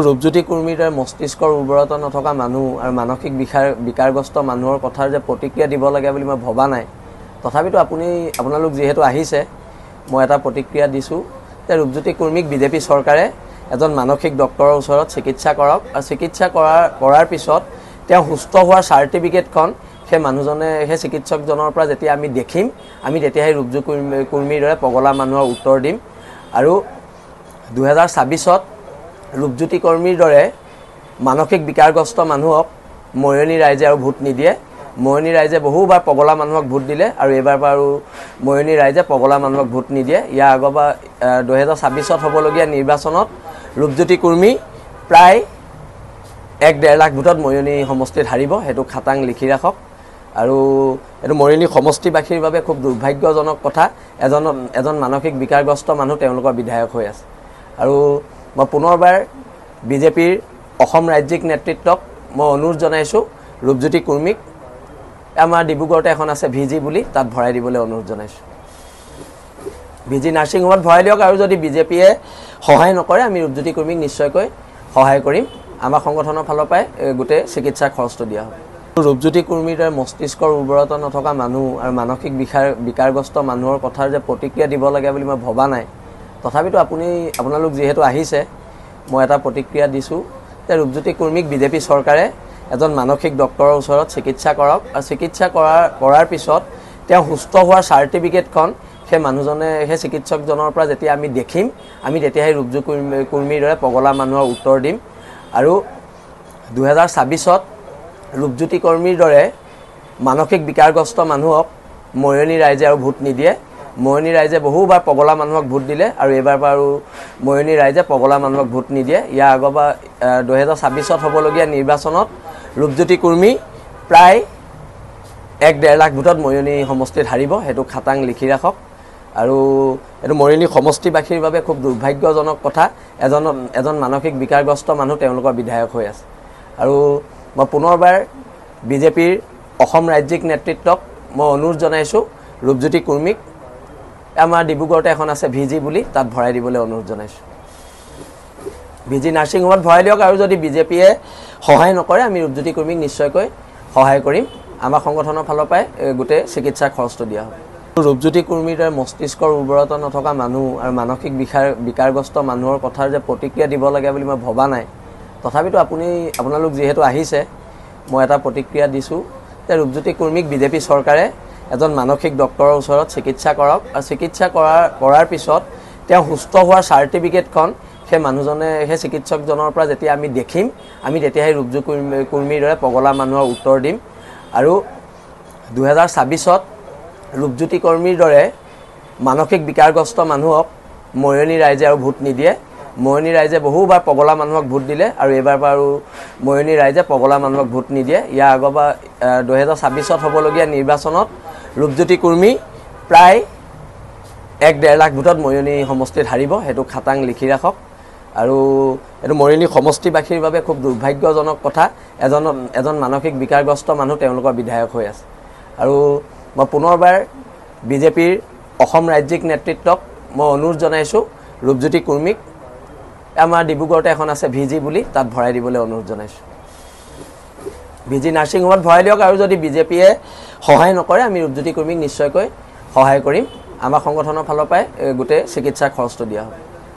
ৰূপজ্যোতি কুৰ্মীৰ দৰে মস্তিষ্কৰ উৰ্বৰতা নথকা মানুহ আৰু মানসিক বিষাৰ বিকাৰগ্ৰস্ত মানুহৰ কথাৰ যে প্ৰতিক্ৰিয়া দিব লাগে বুলি মই ভবা নাই তথাপিতো আপুনি আপোনালোক যিহেতু আহিছে মই এটা প্ৰতিক্ৰিয়া দিছোঁ যে ৰূপজ্যোতি কুৰ্মীক বিজেপি চৰকাৰে এজন মানসিক ডক্টৰৰ ওচৰত চিকিৎসা কৰক আৰু চিকিৎসা কৰাৰ কৰাৰ পিছত তেওঁ সুস্থ হোৱাৰ চাৰ্টিফিকেটখন সেই মানুহজনে সেই চিকিৎসকজনৰ পৰা যেতিয়া আমি দেখিম আমি তেতিয়া সেই ৰূপজ্যোতি কুৰ্মীৰ দৰে পগলা মানুহৰ উত্তৰ দিম আৰু দুহেজাৰ ছাব্বিছত ৰূপজ্যোতি কৰ্মীৰ দৰে মানসিক বিকাৰগ্ৰস্ত মানুহক মৰিয়নী ৰাইজে আৰু ভোট নিদিয়ে মৰিয়নী ৰাইজে বহুবাৰ পগলা মানুহক ভোট দিলে আৰু এইবাৰ বাৰু মৰিয়নী ৰাইজে পগলা মানুহক ভোট নিদিয়ে ইয়াৰ আগৰ পৰা দুহেজাৰ ছাব্বিছত হ'বলগীয়া নিৰ্বাচনত ৰূপজ্যোতি কৰ্মী প্ৰায় এক ডেৰ লাখ ভোটত মৰিয়নী সমষ্টিত হাৰিব সেইটো খাটাং লিখি ৰাখক আৰু এইটো মৰিয়নী সমষ্টিবাসীৰ বাবে খুব দুৰ্ভাগ্যজনক কথা এজন এজন মানসিক বিকাৰগ্ৰস্ত মানুহ তেওঁলোকৰ বিধায়ক হৈ আছে আৰু মই পুনৰবাৰ বিজেপিৰ অসম ৰাজ্যিক নেতৃত্বক মই অনুৰোধ জনাইছোঁ ৰূপজ্যোতি কুৰ্মীক আমাৰ ডিব্ৰুগড়তে এখন আছে ভি জি বুলি তাত ভৰাই দিবলৈ অনুৰোধ জনাইছোঁ ভি জি নাৰ্ছিং হোমত ভৰাই দিয়ক আৰু যদি বিজেপিয়ে সহায় নকৰে আমি ৰূপজ্যোতি কুৰ্মীক নিশ্চয়কৈ সহায় কৰিম আমাৰ সংগঠনৰ ফালৰ পৰাই গোটেই চিকিৎসাৰ খৰচটো দিয়া হ'ব ৰূপজ্যোতি কুৰ্মীৰ দৰে মস্তিষ্কৰ উৰ্বৰতা নথকা মানুহ আৰু মানসিক বিষাৰ বিকাৰগ্ৰস্ত মানুহৰ কথাৰ যে প্ৰতিক্ৰিয়া দিব লাগে বুলি মই ভবা নাই তথাপিতো আপুনি আপোনালোক যিহেতু আহিছে মই এটা প্ৰতিক্ৰিয়া দিছোঁ যে ৰূপজ্যোতি কৰ্মীক বিজেপি চৰকাৰে এজন মানসিক ডক্টৰৰ ওচৰত চিকিৎসা কৰক আৰু চিকিৎসা কৰাৰ কৰাৰ পিছত তেওঁ সুস্থ হোৱাৰ চাৰ্টিফিকেটখন সেই মানুহজনে সেই চিকিৎসকজনৰ পৰা যেতিয়া আমি দেখিম আমি তেতিয়া সেই ৰূপজ্যোতি কৰ্মী কৰ্মীৰ দৰে পগলা মানুহৰ উত্তৰ দিম আৰু দুহেজাৰ ছাব্বিছত ৰূপজ্যোতি কৰ্মীৰ দৰে মানসিক বিকাৰগ্ৰস্ত মানুহক মৰিয়নী ৰাইজে আৰু ভোট নিদিয়ে মোহিনী ৰাইজে বহুবাৰ পগলা মানুহক ভোট দিলে আৰু এইবাৰ বাৰু মোহিনী ৰাইজে পগলা মানুহক ভোট নিদিয়ে ইয়াৰ আগৰ পৰা দুহেজাৰ ছাব্বিছত হ'বলগীয়া নিৰ্বাচনত ৰূপজ্যোতি কুৰ্মী প্ৰায় এক ডেৰ লাখ ভোটত মৰিয়নী সমষ্টিত হাৰিব সেইটো খাটাং লিখি ৰাখক আৰু এইটো মৰিয়নী সমষ্টিবাসীৰ বাবে খুব দুৰ্ভাগ্যজনক কথা এজন এজন মানসিক বিকাৰগ্ৰস্ত মানুহ তেওঁলোকৰ বিধায়ক হৈ আছে আৰু মই পুনৰবাৰ বিজেপিৰ অসম ৰাজ্যিক নেতৃত্বক মই অনুৰোধ জনাইছোঁ ৰূপজ্যোতি কুৰ্মীক আমাৰ ডিব্ৰুগড়তে এখন আছে ভি জি বুলি তাত ভৰাই দিবলৈ অনুৰোধ জনাইছোঁ ভি জি নাৰ্ছিং হোমত ভৰাই দিয়ক আৰু যদি বিজেপিয়ে সহায় নকৰে আমি ৰূপজ্যোতি কৰ্মীক নিশ্চয়কৈ সহায় কৰিম আমাৰ সংগঠনৰ ফালৰ পৰাই গোটেই চিকিৎসাৰ খৰচটো দিয়া হ'ব ৰূপজ্যোতি কৰ্মীৰ দৰে মস্তিষ্কৰ উৰ্বৰতা নথকা মানুহ আৰু মানসিক বিষাৰ বিকাৰগ্ৰস্ত মানুহৰ কথাৰ যে প্ৰতিক্ৰিয়া দিব লাগে বুলি মই ভবা নাই তথাপিতো আপুনি আপোনালোক যিহেতু আহিছে মই এটা প্ৰতিক্ৰিয়া দিছোঁ যে ৰূপজ্যোতি কৰ্মীক বিজেপি চৰকাৰে এজন মানসিক ডক্টৰৰ ওচৰত চিকিৎসা কৰক আৰু চিকিৎসা কৰাৰ কৰাৰ পিছত তেওঁ সুস্থ হোৱাৰ চাৰ্টিফিকেটখন সেই মানুহজনে সেই চিকিৎসকজনৰ পৰা যেতিয়া আমি দেখিম আমি তেতিয়া সেই ৰূপযোগ কৰ্মী কৰ্মীৰ দৰে পগলা মানুহৰ উত্তৰ দিম আৰু দুহেজাৰ ছাব্বিছত ৰূপজ্যোতি কৰ্মীৰ দৰে মানসিক বিকাৰগ্ৰস্ত মানুহক মৰিয়নী ৰাইজে আৰু ভোট নিদিয়ে মোহিনী ৰাইজে বহুবাৰ পগলা মানুহক ভোট দিলে আৰু এইবাৰ বাৰু মোহিনী ৰাইজে পগলা মানুহক ভোট নিদিয়ে ইয়াৰ আগৰ পৰা দুহেজাৰ ছাব্বিছত হ'বলগীয়া নিৰ্বাচনত ৰূপজ্যোতি কুৰ্মী প্ৰায় এক ডেৰ লাখ ভোটত মৰিয়নী সমষ্টিত হাৰিব সেইটো খাটাং লিখি ৰাখক আৰু এইটো মৰিয়নী সমষ্টিবাসীৰ বাবে খুব দুৰ্ভাগ্যজনক কথা এজন এজন মানসিক বিকাৰগ্ৰস্ত মানুহ তেওঁলোকৰ বিধায়ক হৈ আছে আৰু মই পুনৰবাৰ বিজেপিৰ অসম ৰাজ্যিক নেতৃত্বক মই অনুৰোধ জনাইছোঁ ৰূপজ্যোতি কুৰ্মীক আমাৰ ডিব্ৰুগড়তে এখন আছে ভি জি বুলি তাত ভৰাই দিবলৈ অনুৰোধ জনাইছোঁ ভি জি নাৰ্ছিং হোমত ভৰাই দিয়ক আৰু যদি বিজেপিয়ে সহায় নকৰে আমি ৰূপজ্যোতি কৰ্মীক নিশ্চয়কৈ সহায় কৰিম আমাৰ সংগঠনৰ ফালৰ পৰাই গোটেই চিকিৎসা খৰচটো দিয়া হয়